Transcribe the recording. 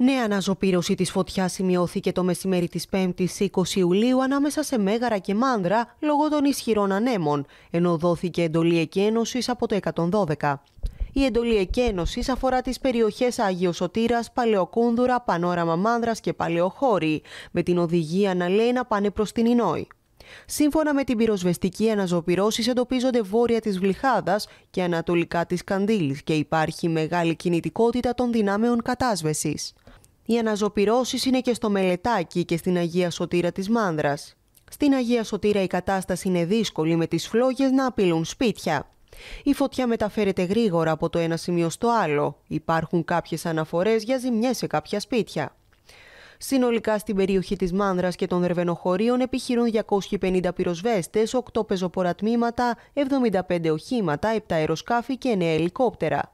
Νέα αναζωπήρωση της φωτιάς σημειώθηκε το μεσημέρι της 5η 20 Ιουλίου ανάμεσα σε Μέγαρα και Μάνδρα λόγω των ισχυρών ανέμων, ενώ δόθηκε εντολή εκένωσης από το 112. Η εντολή εκένωσης αφορά τις περιοχές Άγιος Σωτήρας, Παλαιοκούνδουρα, Πανόραμα Μάνδρας και Παλαιοχώρη, με την οδηγία να λέει να πάνε προς την Ινόη. Σύμφωνα με την πυροσβεστική, αναζωπυρώσει εντοπίζονται βόρεια της Βλιχάδα και ανατολικά της καντήλη, και υπάρχει μεγάλη κινητικότητα των δυνάμεων κατάσβεσης. Οι αναζωπυρώσεις είναι και στο Μελετάκι και στην Αγία Σωτήρα της Μάνδρας. Στην Αγία Σωτήρα η κατάσταση είναι δύσκολη με τις φλόγες να απειλούν σπίτια. Η φωτιά μεταφέρεται γρήγορα από το ένα σημείο στο άλλο. Υπάρχουν κάποιες αναφορές για ζημιές σε κάποια σπίτια. Συνολικά στην περιοχή της Μάνδρας και των Δερβενοχωρίων επιχειρούν 250 πυροσβέστες, 8 πεζοπορατμήματα, 75 οχήματα, 7 αεροσκάφη και 9 ελικόπτερα.